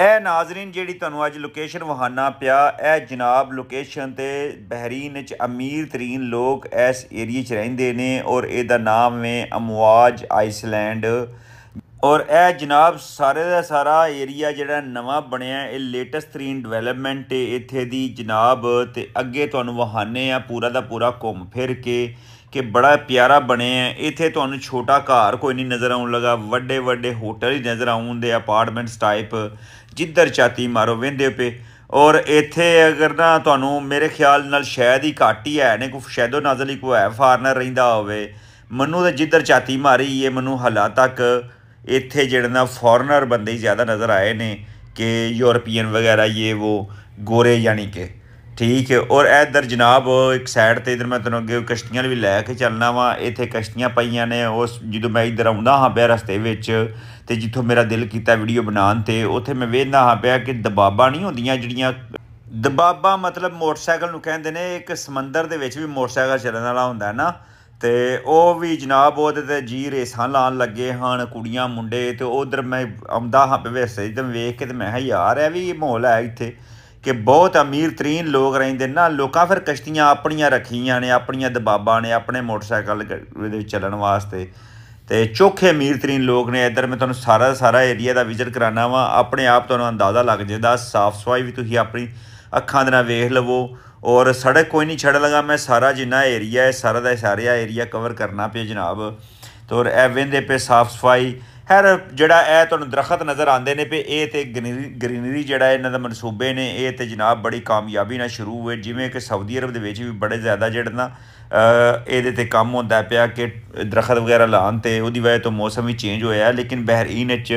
ਇਹ ਨਾਜ਼ਰੀਨ ਜਿਹੜੀ ਤੁਹਾਨੂੰ ਅੱਜ ਲੋਕੇਸ਼ਨ ਵਹਾਨਾ ਪਿਆ ਇਹ ਜਨਾਬ ਲੋਕੇਸ਼ਨ ਤੇ ਬਹਿਰੀਨ ਵਿੱਚ ਅਮੀਰ ਤਰੀਨ ਲੋਕ ਇਸ ਏਰੀਆ 'ਚ ਰਹਿੰਦੇ ਨੇ ਔਰ ਇਹਦਾ ਨਾਮ ਵੇ ਅਮਵਾਜ ਆਈਸਲੈਂਡ ਔਰ ਇਹ ਜਨਾਬ ਸਾਰੇ ਦਾ ਸਾਰਾ ਏਰੀਆ ਜਿਹੜਾ ਨਵਾਂ ਬਣਿਆ ਇਹ ਲੇਟੈਸਟ ਤਰੀਨ ਡਿਵੈਲਪਮੈਂਟ ਇੱਥੇ ਦੀ ਜਨਾਬ ਤੇ ਅੱਗੇ ਤੁਹਾਨੂੰ ਵਹਾਨੇ ਆ ਪੂਰਾ ਦਾ ਪੂਰਾ ਘੁੰਮ ਫਿਰ ਕੇ ਕਿ ਬੜਾ ਪਿਆਰਾ ਬਣਿਆ ਹੈ ਇੱਥੇ ਤੁਹਾਨੂੰ ਛੋਟਾ ਘਰ ਕੋਈ ਨਹੀਂ ਨਜ਼ਰ ਆਉਣ ਲੱਗਾ ਵੱਡੇ ਵੱਡੇ ਹੋਟਲ ਹੀ ਨਜ਼ਰ ਆਉਂਦੇ ਅਪਾਰਟਮੈਂਟਸ ਟਾਈਪ ਜਿੱਧਰ ਚਾਤੀ ਮਾਰੋ ਵਿੰਦੇ ਪਏ ਔਰ ਇੱਥੇ ਅਗਰ ਨਾ ਤੁਹਾਨੂੰ ਮੇਰੇ ਖਿਆਲ ਨਾਲ ਸ਼ਾਇਦ ਹੀ ਘੱਟ ਹੀ ਹੈ ਨੇ ਕੋ ਸ਼ਾਇਦੋ ਨਾਜ਼ਲੀ ਕੋ ਹੈ ਫਾਰਨਰ ਰਹਿੰਦਾ ਹੋਵੇ ਮੈਨੂੰ ਦੇ ਜਿੱਧਰ ਚਾਤੀ ਮਾਰੀ ਇਹ ਮਨੂੰ ਹਲਾ ਤੱਕ ਇੱਥੇ ਜਿਹੜੇ ਨਾ ਫੋਰਨਰ ਬੰਦੇ ਹੀ ਜ਼ਿਆਦਾ ਨਜ਼ਰ ਆਏ ਨੇ ਕਿ ਯੂਰਪੀਅਨ ਵਗੈਰਾ ਇਹ ਉਹ ਗੋਰੇ ਯਾਨੀ ਕਿ ਠੀਕ ਹੈ ਔਰ ਇਧਰ ਜਨਾਬ ਇੱਕ ਸਾਈਡ ਤੇ ਇਧਰ ਮੈਂ ਤੁਹਾਨੂੰ ਅੱਗੇ ਕਸ਼ਤੀਆਂ ਵੀ ਲੈ ਕੇ ਚੱਲਣਾ ਵਾ ਇੱਥੇ ਕਸ਼ਤੀਆਂ ਪਈਆਂ ਨੇ ਉਸ ਜਦੋਂ ਮੈਂ ਇਧਰ ਆਉਂਦਾ ਹਾਂ ਬੇ ਰਸਤੇ ਵਿੱਚ ਤੇ ਜਿੱਥੋਂ ਮੇਰਾ ਦਿਲ ਕੀਤਾ ਵੀਡੀਓ ਬਣਾਉਣ ਤੇ ਉੱਥੇ ਮੈਂ ਵੇਖਦਾ ਹਾਂ ਪਿਆ ਕਿ ਦਬਾਬਾ ਨਹੀਂ ਹੁੰਦੀਆਂ ਜਿਹੜੀਆਂ ਦਬਾਬਾ ਮਤਲਬ ਮੋਟਰਸਾਈਕਲ ਨੂੰ ਕਹਿੰਦੇ ਨੇ ਇੱਕ ਸਮੁੰਦਰ ਦੇ ਵਿੱਚ ਵੀ ਮੋਟਰਸਾਈਕਲ ਚੱਲਣ ਵਾਲਾ ਹੁੰਦਾ ਨਾ ਤੇ ਉਹ ਵੀ ਜਨਾਬ ਉਹਦੇ ਤੇ ਜੀ ਰੇਸਾਂ ਲਾਣ ਲੱਗੇ ਹਨ ਕੁੜੀਆਂ ਮੁੰਡੇ ਤੇ ਉਧਰ ਮੈਂ ਆਉਂਦਾ ਹਾਂ ਪਿਆ ਇਦਾਂ ਵੇਖ ਕੇ ਤੇ ਮੈਂ ਕਿਹਾ ਯਾਰ ਇਹ ਵੀ ਮਾਹੌਲ ਹੈ ਇੱਥੇ ਕਿ ਬਹੁਤ ਅਮੀਰ ਤਰੀਨ ਲੋਕ ਰਹਿੰਦੇ ਨਾ ਲੋਕਾਂ ਫਿਰ ਕਸ਼ਤੀਆਂ ਆਪਣੀਆਂ ਰੱਖੀਆਂ ਨੇ ਆਪਣੀਆਂ ਦਬਾਬਾਂ ਨੇ ਆਪਣੇ ਮੋਟਰਸਾਈਕਲ ਦੇ ਵਿੱਚ ਚੱਲਣ ਵਾਸਤੇ ਤੇ ਚੋਖੇ ਅਮੀਰ ਤਰੀਨ ਲੋਕ ਨੇ ਇੱਧਰ ਮੈਂ ਤੁਹਾਨੂੰ ਸਾਰਾ ਸਾਰਾ ਏਰੀਆ ਦਾ ਵਿਜ਼ਿਟ ਕਰਾਣਾ ਵਾ ਆਪਣੇ ਆਪ ਤੁਹਾਨੂੰ ਅੰਦਾਜ਼ਾ ਲੱਗ ਜਾਂਦਾ ਸਾਫ ਸਫਾਈ ਵੀ ਤੁਸੀਂ ਆਪਣੀ ਅੱਖਾਂ ਦੇ ਨਾਲ ਵੇਖ ਲਵੋ ਔਰ ਸੜਕ ਕੋਈ ਨਹੀਂ ਛੱਡ ਲਗਾ ਮੈਂ ਸਾਰਾ ਜਿੰਨਾ ਏਰੀਆ ਹੈ ਸਾਰਾ ਦਾ ਸਾਰਾ ਏਰੀਆ ਕਵਰ ਕਰਨਾ ਪਿਆ ਜਨਾਬ ਤੋਰ ਐਵੇਂ ਦੇ ਪੇ ਸਾਫ ਸਫਾਈ ਹਰ ਜਿਹੜਾ ਇਹ ਤੁਹਾਨੂੰ ਦਰਖਤ ਨਜ਼ਰ ਆਉਂਦੇ ਨੇ ਪੇ ਇਹ ਤੇ ਗ੍ਰੀਨਰੀ ਜਿਹੜਾ ਇਹਨਾਂ ਦਾ ਮਨਸੂਬੇ ਨੇ ਇਹ ਤੇ ਜਨਾਬ ਬੜੀ ਕਾਮਯਾਬੀ ਨਾਲ ਸ਼ੁਰੂ ਹੋਏ ਜਿਵੇਂ ਕਿ ਸਾਊਦੀ ਅਰਬ ਦੇ ਵਿੱਚ ਵੀ ਬੜੇ ਜ਼ਿਆਦਾ ਜਿਹੜਾ ਨਾ ਇਹਦੇ ਤੇ ਕੰਮ ਹੁੰਦਾ ਪਿਆ ਕਿ ਦਰਖਤ ਵਗੈਰਾ ਲਾਉਣ ਤੇ ਉਹਦੀ ਵਜ੍ਹਾ ਤੋਂ ਮੌਸਮ ਵੀ ਚੇਂਜ ਹੋਇਆ ਲੇਕਿਨ ਬਹਿਰੀਨ ਵਿੱਚ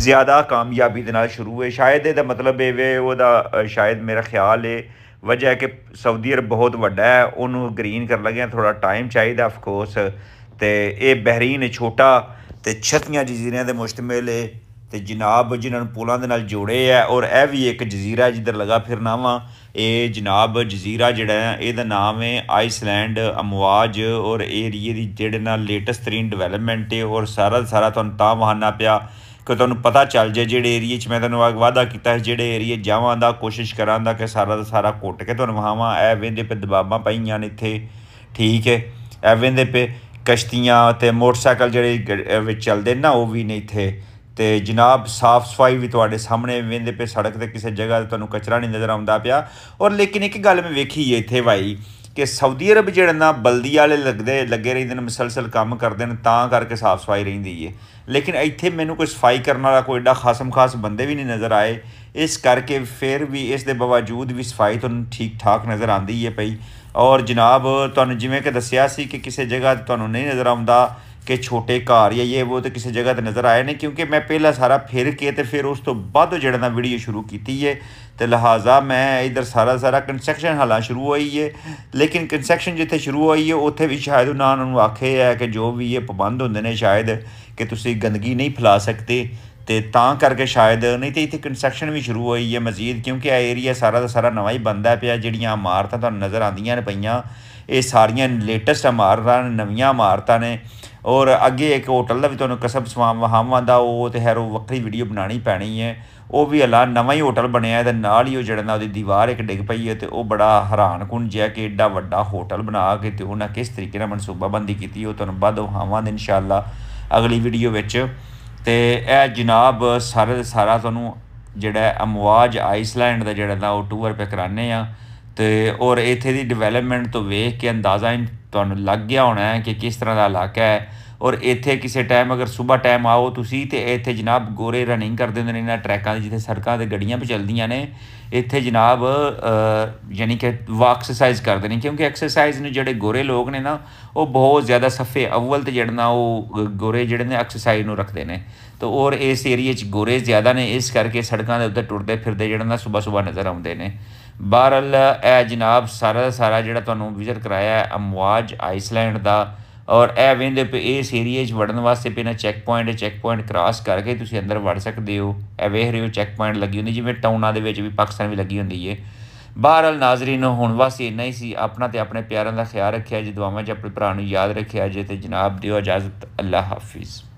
ਜ਼ਿਆਦਾ ਕਾਮਯਾਬੀ ਦੇ ਨਾਲ ਸ਼ੁਰੂ ਹੋਏ ਸ਼ਾਇਦ ਇਹਦਾ ਮਤਲਬ ਇਹ ਵੇ ਉਹਦਾ ਸ਼ਾਇਦ ਮੇਰਾ ਖਿਆਲ ਹੈ ਵਜ੍ਹਾ ਹੈ ਕਿ ਸਾਊਦੀ ਅਰਬ ਬਹੁਤ ਵੱਡਾ ਹੈ ਉਹਨੂੰ ਗ੍ਰੀਨ ਕਰਨ ਲੱਗਿਆ ਥੋੜਾ ਟਾਈਮ ਚਾਹੀਦਾ ਆਫ ਕੋਰਸ ਤੇ ਇਹ ਬਹਿਰੀਨ ਛੋਟਾ ਤੇ ਛਤੀਆਂ ਜਜ਼ੀਰਿਆਂ ਦੇ ਮੁਸ਼ਤਮਿਲ ਹੈ ਤੇ ਜਨਾਬ ਜਿਨ੍ਹਾਂ ਨੂੰ ਪੁਲਾਂ ਦੇ ਨਾਲ ਜੋੜੇ ਆ ਔਰ ਇਹ ਵੀ ਇੱਕ ਜਜ਼ੀਰਾ ਜਿੱਧਰ ਲਗਾ ਫਿਰਨਾ ਵਾ ਇਹ ਜਨਾਬ ਜਜ਼ੀਰਾ ਜਿਹੜਾ ਹੈ ਇਹਦਾ ਨਾਮ ਹੈ ਆਈਸਲੈਂਡ ਅਮਵਾਜ ਔਰ ਏਰੀਏ ਦੀ ਜਿਹੜੇ ਨਾਲ ਲੇਟੈਸਟ ਤਰੀਨ ਡਿਵੈਲਪਮੈਂਟ ਹੈ ਔਰ ਸਾਰਾ ਸਾਰਾ ਤੁਹਾਨੂੰ ਤਾਂ ਵਾਹਨਾ ਪਿਆ ਕਿ ਤੁਹਾਨੂੰ ਪਤਾ ਚੱਲ ਜੇ ਜਿਹੜੇ ਏਰੀਏ 'ਚ ਮੈਂ ਤੁਹਾਨੂੰ ਵਾਅਦਾ ਕੀਤਾ ਹੈ ਜਿਹੜੇ ਏਰੀਏ ਜਾਵਾਂ ਦਾ ਕੋਸ਼ਿਸ਼ ਕਰਾਂ ਦਾ ਕਿ ਸਾਰਾ ਦਾ ਸਾਰਾ ਕੋਟ ਕੇ ਤੁਹਾਨੂੰ ਵਾਹਾਂ ਐ ਵੇਂਦੇ ਪੇ ਦਬਾਬਾਂ ਪਈਆਂ ਨੇ ਇੱਥੇ ਠੀਕ ਹੈ ਐ ਵੇਂਦੇ ਪੇ ਕਸ਼ਤੀਆਂ ਤੇ ਮੋਟਰਸਾਈਕਲ ਜਿਹੜੇ ਵਿੱਚ ਚੱਲਦੇ ਨਾ ਉਹ ਵੀ ਨਹੀਂ ਇੱਥੇ ਤੇ ਜਨਾਬ ਸਾਫ ਸਫਾਈ ਵੀ ਤੁਹਾਡੇ ਸਾਹਮਣੇ ਵੇਂਦੇ ਪੇ ਸੜਕ ਤੇ ਕਿਸੇ ਜਗ੍ਹਾ ਤੇ ਤੁਹਾਨੂੰ ਕਚਰਾ ਨਹੀਂ ਨਜ਼ਰ ਆਉਂਦਾ ਪਿਆ ਔਰ ਲੇਕਿਨ ਇੱਕ ਗੱਲ ਮੈਂ ਵੇਖੀ ਏ ਇੱਥੇ ਭਾਈ ਕਿ ਸਾਊਦੀ ਅਰਬ ਜਿਹੜਾ ਨਾ ਬਲਦੀ ਵਾਲੇ ਲੱਗਦੇ ਲੱਗੇ ਰਹਿੰਦੇ ਨੇ مسلسل ਕੰਮ ਕਰਦੇ ਨੇ ਤਾਂ ਕਰਕੇ ਸਾਫ ਸਫਾਈ ਰਹਿੰਦੀ ਏ ਲੇਕਿਨ ਇੱਥੇ ਮੈਨੂੰ ਕੋਈ ਸਫਾਈ ਕਰਨ ਵਾਲਾ ਕੋਈ ਏਡਾ ਖਾਸਮ ਖਾਸ ਬੰਦੇ ਵੀ ਨਹੀਂ ਨਜ਼ਰ ਆਏ ਇਸ ਕਰਕੇ ਫਿਰ ਵੀ ਇਸ ਦੇ ਬਾਵਜੂਦ ਵੀ ਸਫਾਈ ਤੁਹਾਨੂੰ ਠੀਕ ਠਾਕ ਨਜ਼ਰ ਆਉਂਦੀ ਏ ਭਾਈ ਔਰ ਜਨਾਬ ਤੁਹਾਨੂੰ ਜਿਵੇਂ ਕਿ ਦੱਸਿਆ ਸੀ ਕਿ ਕਿਸੇ ਜਗ੍ਹਾ ਤੁਹਾਨੂੰ ਨਹੀਂ ਨਜ਼ਰ ਆਉਂਦਾ ਕਿ ਛੋਟੇ ਘਰ ਜਾਂ ਇਹ ਉਹ ਤੇ ਕਿਸੇ ਜਗ੍ਹਾ ਤੇ ਨਜ਼ਰ ਆਏ ਨਹੀਂ ਕਿਉਂਕਿ ਮੈਂ ਪਹਿਲਾਂ ਸਾਰਾ ਫਿਰ ਕੇ ਤੇ ਫਿਰ ਉਸ ਤੋਂ ਬਾਅਦ ਜਿਹੜਾ ਨਾ ਵੀਡੀਓ ਸ਼ੁਰੂ ਕੀਤੀ ਏ ਤੇ ਲਹਾਜ਼ਾ ਮੈਂ ਇਧਰ ਸਾਰਾ ਸਾਰਾ ਕੰਸਟਰਕਸ਼ਨ ਹਾਲਾ ਸ਼ੁਰੂ ਹੋਈ ਏ ਲੇਕਿਨ ਕੰਸਟਰਕਸ਼ਨ ਜਿੱਥੇ ਸ਼ੁਰੂ ਹੋਈ ਏ ਉੱਥੇ ਵੀ ਸ਼ਾਇਦ ਉਹਨਾਂ ਨੂੰ ਆਖੇ ਆ ਕਿ ਜੋ ਵੀ ਇਹ ਪਾਬੰਦ ਹੁੰਦੇ ਨੇ ਸ਼ਾਇਦ ਕਿ ਤੁਸੀਂ ਗੰਦਗੀ ਨਹੀਂ ਫਲਾ ਸਕਦੇ ਤੇ ਤਾਂ ਕਰਕੇ ਸ਼ਾਇਦ ਨਹੀਂ ਤੇ ਇੱਥੇ ਕੰਸਟਰਕਸ਼ਨ ਵੀ ਸ਼ੁਰੂ ਹੋਈ ਹੈ ਮਜ਼ੀਦ ਕਿਉਂਕਿ ਇਹ ਏਰੀਆ ਸਾਰਾ ਦਾ ਸਾਰਾ ਨਵਾਂ ਹੀ ਬੰਦਾ ਪਿਆ ਜਿਹੜੀਆਂ ਇਮਾਰਤਾਂ ਤੁਹਾਨੂੰ ਨਜ਼ਰ ਆਉਂਦੀਆਂ ਨੇ ਪਈਆਂ ਇਹ ਸਾਰੀਆਂ ਲੇਟੈਸਟ ਇਮਾਰਤਾਂ ਨਵੀਆਂ ਇਮਾਰਤਾਂ ਨੇ ਔਰ ਅੱਗੇ ਇੱਕ ਹੋਟਲ ਦਾ ਵੀ ਤੁਹਾਨੂੰ ਕਸਬ ਸਵਾਮ ਦਾ ਉਹ ਤੇ ਹੈਰੋ ਵੱਖਰੀ ਵੀਡੀਓ ਬਣਾਣੀ ਪੈਣੀ ਹੈ ਉਹ ਵੀ ਹਲਾ ਨਵਾਂ ਹੀ ਹੋਟਲ ਬਣਿਆ ਹੈ ਤੇ ਨਾਲ ਹੀ ਉਹ ਜਿਹੜਾ ਨਾ ਉਹਦੀ ਦੀਵਾਰ ਇੱਕ ਡਿੱਗ ਪਈ ਹੈ ਤੇ ਉਹ ਬੜਾ ਹੈਰਾਨ ਕੁੰਨ ਜਿਹਾ ਕਿ ਐਡਾ ਵੱਡਾ ਹੋਟਲ ਬਣਾ ਕੇ ਤੇ ਉਹਨਾਂ ਕਿਸ ਤਰੀਕੇ ਨਾਲ ਮਨਸੂਬਾਬੰਦੀ ਕੀਤੀ ਉਹ ਤੁਹਾਨੂੰ ਬਾਅਦ ਵਹਾਵਾਂ ਦੇ ਇਨਸ਼ਾਅੱਲਾ ਅਗਲੀ ਵੀਡੀਓ ਵਿੱਚ ਤੇ ਇਹ ਜਨਾਬ ਸਾਰੇ ਦੇ ਸਾਰਾ ਤੁਹਾਨੂੰ ਜਿਹੜਾ ਅਮਵਾਜ ਆਈਸਲੈਂਡ ਦਾ ਜਿਹੜਾ ਦਾ ਉਹ ਟੂਰ ਪੇ ਕਰਾਨੇ ਆ ਤੇ ਔਰ ਇੱਥੇ ਦੀ ਡਿਵੈਲਪਮੈਂਟ ਤੋਂ ਵੇਖ ਕੇ ਅੰਦਾਜ਼ਾ ਤੁਹਾਨੂੰ ਲੱਗ ਗਿਆ ਹੋਣਾ ਹੈ ਕਿ ਕਿਸ ਤਰ੍ਹਾਂ ਦਾ ਇਲਾਕਾ ਹੈ ਔਰ ਇੱਥੇ ਕਿਸੇ ਟਾਈਮ ਅਗਰ ਸਵੇਰ ਟਾਈਮ ਆਓ ਤੁਸੀਂ ਤੇ ਇੱਥੇ ਜਨਾਬ ਗੋਰੇ ਰਨਿੰਗ ਕਰਦੇ ਹੁੰਦੇ ਨੇ ਇਹਨਾਂ ਟਰੈਕਾਂ ਦੇ ਜਿੱਥੇ ਸੜਕਾਂ ਤੇ ਗੱਡੀਆਂ ਵੀ ਚੱਲਦੀਆਂ ਨੇ ਇੱਥੇ ਜਨਾਬ ਯਾਨੀ ਕਿ ਵਾਕ ਐਕਸਰਸਾਈਜ਼ ਕਰਦੇ ਨੇ ਕਿਉਂਕਿ ਐਕਸਰਸਾਈਜ਼ ਨੂੰ ਜਿਹੜੇ ਗੋਰੇ ਲੋਕ ਨੇ ਨਾ ਉਹ ਬਹੁਤ ਜ਼ਿਆਦਾ ਸਫੇ ਅਵਲ ਤੇ ਜੜਨਾ ਉਹ ਗੋਰੇ ਜਿਹੜੇ ਨੇ ਐਕਸਰਸਾਈਜ਼ ਨੂੰ ਰੱਖਦੇ ਨੇ ਤਾਂ ਔਰ ਇਸ ਏਰੀਆ 'ਚ ਗੋਰੇ ਜ਼ਿਆਦਾ ਨੇ ਇਸ ਕਰਕੇ ਸੜਕਾਂ ਦੇ ਉੱਤੇ ਟੁਰਦੇ ਫਿਰਦੇ ਜਿਹੜਾ ਨਾ ਸਵੇਰ ਸਵੇਰ ਨਜ਼ਰ ਆਉਂਦੇ ਨੇ ਬਹਰਲ ਇਹ ਜਨਾਬ ਸਾਰਾ ਸਾਰਾ ਜਿਹੜਾ ਤੁਹਾਨੂੰ ਵਿਜ਼ਿਟ ਕਰਾਇਆ ਹੈ ਅਮਵਾਜ ਆਈਸਲੈਂਡ ਦਾ ਔਰ ਇਹ ਵੇਂਦੇ ਪਏ ਇਸ ਏਰੀਆ 'ਚ ਵੜਨ ਵਾਸਤੇ ਪਹਿਲਾਂ checkpoint checkpoint cross ਕਰਕੇ ਤੁਸੀਂ ਅੰਦਰ ਵੜ ਸਕਦੇ ਹੋ ਇਹ ਵੇਖ ਰਹੇ ਹੋ ਚੈੱਕ ਪੁਆਇੰਟ ਲੱਗੀ ਹੁੰਦੀ ਜਿਵੇਂ ਟਾਊਨਾਂ ਦੇ ਵਿੱਚ ਵੀ ਪਾਕਿਸਤਾਨ ਵੀ ਲੱਗੀ ਹੁੰਦੀ ਹੈ ਬਹਰਾਲ ਨਾਜ਼ਰੀਨ ਹੁਣ ਵਾਸਤੇ ਇੰਨਾ ਹੀ ਸੀ ਆਪਣਾ ਤੇ ਆਪਣੇ ਪਿਆਰਾਂ ਦਾ ਖਿਆਲ ਰੱਖਿਆ ਜੀ ਦੁਆਵਾਂ 'ਚ ਆਪਣੇ ਭਰਾ ਨੂੰ ਯਾਦ ਰੱਖਿਆ ਜੇ ਤੇ ਜਨਾਬ ਦਿਓ ਇਜਾਜ਼ਤ ਅੱਲਾ ਹਾਫਿਜ਼